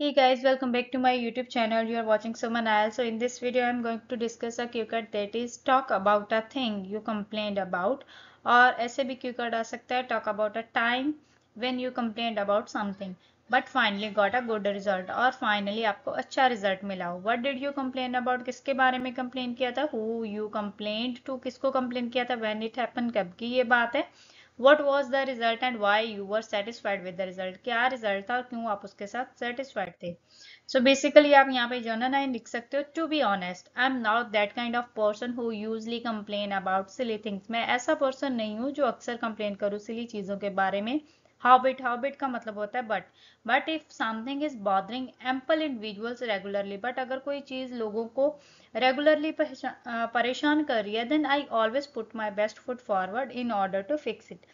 hey guys welcome back to my youtube channel you are watching someone else so in this video i'm going to discuss a cue card that is talk about a thing you complained about और ऐसे भी Q card आ सकता है talk about a time when you complained about something but finally got a good result और finally आपको अच्छा result मिला हो what did you complain about किसके बारे में कंप्लेन किया था हु यू कंप्लेंट टू किसको कंप्लेन किया था व्हेन इट हैपन कब की ये बात है what was the result and why you were satisfied with the result क्या रिजल्ट था और क्यों आप उसके साथ सेटिस्फाइड थे सो so बेसिकली आप यहाँ पे जर्नल आइन लिख सकते हो to be honest I am not that kind of person who usually complain about silly things मैं ऐसा पर्सन नहीं हूँ जो अक्सर कंप्लेन करूँ सिली चीज़ों के बारे में हाउबिट हाउबिट का मतलब होता है but but if something is bothering ample individuals regularly but अगर कोई चीज लोगों को रेगुलरली परेशान कर रही है then I always put my best foot forward in order to fix it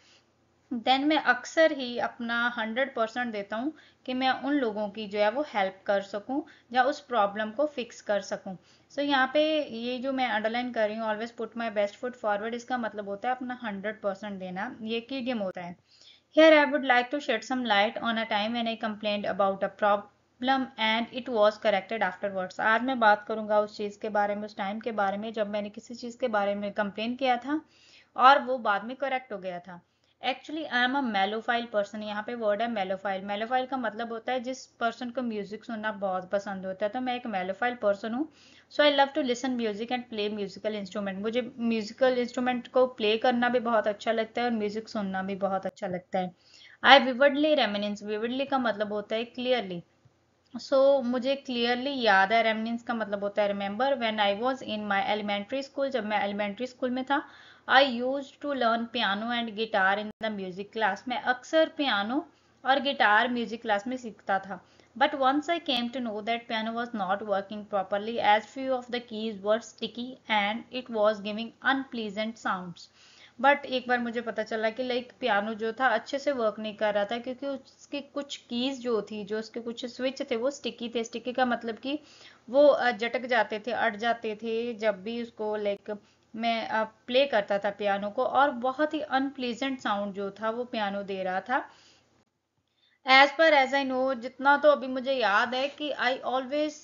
then मैं अक्सर ही अपना हंड्रेड परसेंट देता हूँ कि मैं उन लोगों की जो है वो हेल्प कर सकूँ या उस प्रॉब्लम को फिक्स कर सकूँ सो so, यहाँ पे ये जो मैं अंडरलाइन कर रही हूँ always put my best foot forward इसका मतलब होता है अपना हंड्रेड परसेंट देना ये की गेम होता है Here I would like to shed some light on a time when I complained about a problem and it was corrected afterwards. आज मैं बात करूंगा उस चीज़ के बारे में उस टाइम के बारे में जब मैंने किसी चीज़ के बारे में कंप्लेन किया था और वो बाद में करेक्ट हो गया था actually I am a melophile person यहाँ पे वर्ड है मेलोफाइल मेलोफाइल का मतलब होता है जिस पर्सन को म्यूजिक सुनना बहुत पसंद होता है तो मैं एक मेलोफाइल पर्सन हूँ so I love to listen music and play musical instrument मुझे म्यूजिकल इंस्ट्रूमेंट को प्ले करना भी बहुत अच्छा लगता है और म्यूजिक सुनना भी बहुत अच्छा लगता है आई विवडली रेमिनेंस विवडली का मतलब होता है क्लियरली सो so, मुझे क्लियरली याद है रेमिनेंस का मतलब होता है remember when I was in my elementary school जब मैं एलिमेंट्री स्कूल में था I used to learn piano and guitar in the music class मैं अक्सर पियानो और गिटार म्यूजिक क्लास में सीखता था but once I came to know that piano was not working properly as few of the keys were sticky and it was giving unpleasant sound but एक बार मुझे पता चला कि लाइक पियानो जो था अच्छे से वर्क नहीं कर रहा था क्योंकि उसके कुछ कीज़ जो थी जो उसके कुछ स्विच थे वो स्टिकी थे स्टिकी का मतलब कि वो जटक जाते थे अट जाते थे जब भी उसको लाइक मैं प्ले करता था पियानो को और बहुत ही अनप्लीजेंट साउंड जो था वो पियानो दे रहा था as per as I know जितना तो अभी मुझे याद है कि I always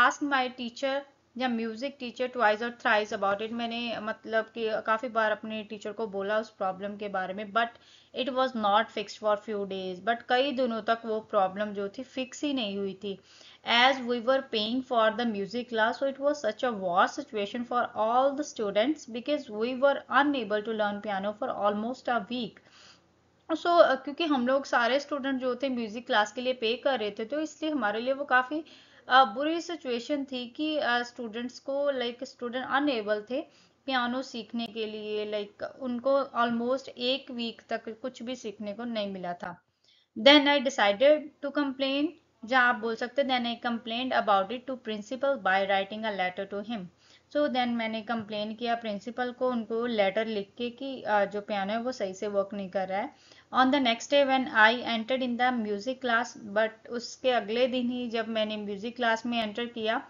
ask my teacher या म्यूज़िक टीचर ट्वाइस और थ्राइस अबाउट इट मैंने मतलब कि काफ़ी बार अपने टीचर को बोला उस प्रॉब्लम के बारे में but it was not fix for few days but कई दिनों तक वो प्रॉब्लम जो थी फिक्स ही नहीं हुई थी as we were paying for the music class so it was such a war situation for all the students because we were unable to learn piano for almost a week so so, uh, क्योंकि हम लोग सारे student जो थे music class के लिए पे कर रहे थे तो इसलिए हमारे लिए वो काफ़ी uh, बुरी सिचुएशन थी कि स्टूडेंट्स uh, को लाइक स्टूडेंट अनएबल थे पियानो सीखने के लिए लाइक like, उनको ऑलमोस्ट एक वीक तक कुछ भी सीखने को नहीं मिला था then I decided to complain जहाँ आप बोल सकते हैं then I complaint about it to principal by writing a letter to him so then मैंने कंप्लेन किया प्रिंसिपल को उनको लेटर लिख के कि जो पियानो है वो सही से वर्क नहीं कर रहा है on the next day when I entered in the music class but उसके अगले दिन ही जब मैंने म्यूजिक क्लास में एंटर किया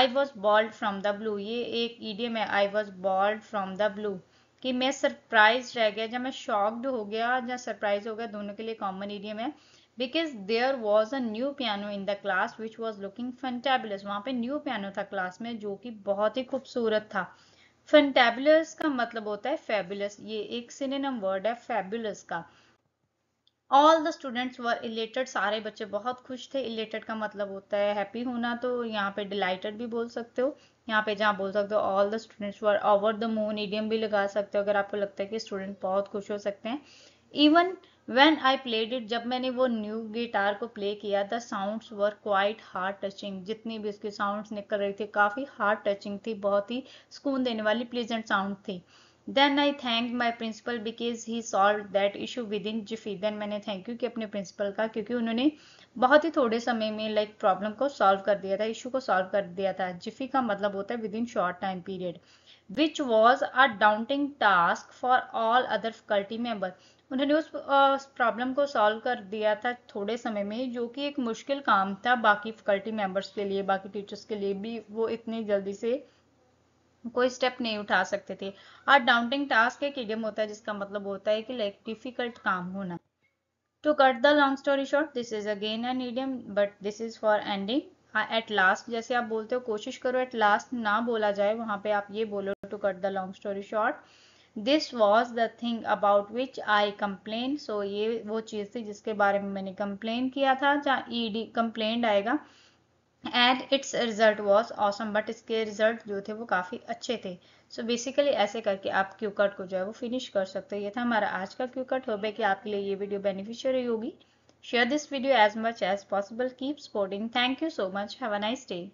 I was bowled from the blue ये एक ईडियम है I was bowled from the blue कि मैं सरप्राइज रह गया जब मैं शॉक्ड हो गया या सरप्राइज हो गया दोनों के लिए कॉमन ईडियम है because there was a new piano in the class which was looking fantabulous वहाँ पे न्यू पियानो था क्लास में जो कि बहुत ही खूबसूरत था फंटेबुलस का मतलब होता है फेबुलस ये एक सिनेम वर्ड है फेबुलस का all the students were elated सारे बच्चे बहुत खुश थे इलेटेड का मतलब होता है हैप्पी होना तो यहाँ पे डिलाइटेड भी बोल सकते हो यहाँ पे जहाँ बोल सकते हो all the students were over the moon idiom भी लगा सकते हो अगर आपको लगता है कि स्टूडेंट बहुत खुश हो सकते हैं even when I played it जब मैंने वो न्यू गिटार को प्ले किया the sounds were quite heart touching जितनी भी उसके साउंड्स निकल रही थी काफ़ी हार्ड टचिंग थी बहुत ही सुकून देने वाली प्लेजेंट साउंड थी then I thank my principal because he solved that issue within jiffy then मैंने थैंक यू कि अपने प्रिंसिपल का क्योंकि उन्होंने बहुत ही थोड़े समय में लाइक like, प्रॉब्लम को सॉल्व कर दिया था इशू को सॉल्व कर दिया था जिफी का मतलब होता है within short time period which was a daunting task for all other faculty member उन्होंने उस प्रॉब्लम को सॉल्व कर दिया था थोड़े समय में जो कि एक मुश्किल काम था बाकी फैकल्टी मेंबर्स के लिए बाकी टीचर्स के लिए भी वो इतनी जल्दी से कोई स्टेप नहीं उठा सकते थे और डाउंटिंग टास्क एक इडियम होता है जिसका मतलब होता है कि लाइक डिफिकल्ट काम होना to cut the long story short this is again an idiom but this is for ending at last जैसे आप बोलते हो कोशिश करो एट लास्ट ना बोला जाए वहां पे आप ये बोलो to cut the long story short this was the thing about which I complain so ये वो चीज़ थी जिसके बारे में मैंने कंप्लेन किया था जहाँ ईडी e कंप्लेन आएगा and its result was awesome but इसके रिजल्ट जो थे वो काफ़ी अच्छे थे सो so बेसिकली ऐसे करके आप क्यू कट को जो है वो फिनिश कर सकते हो ये था हमारा आज का क्यू कट होबे कि आपके लिए ये वीडियो बेनिफिशियल रही होगी share this video as much as possible keep supporting thank you so much have a nice day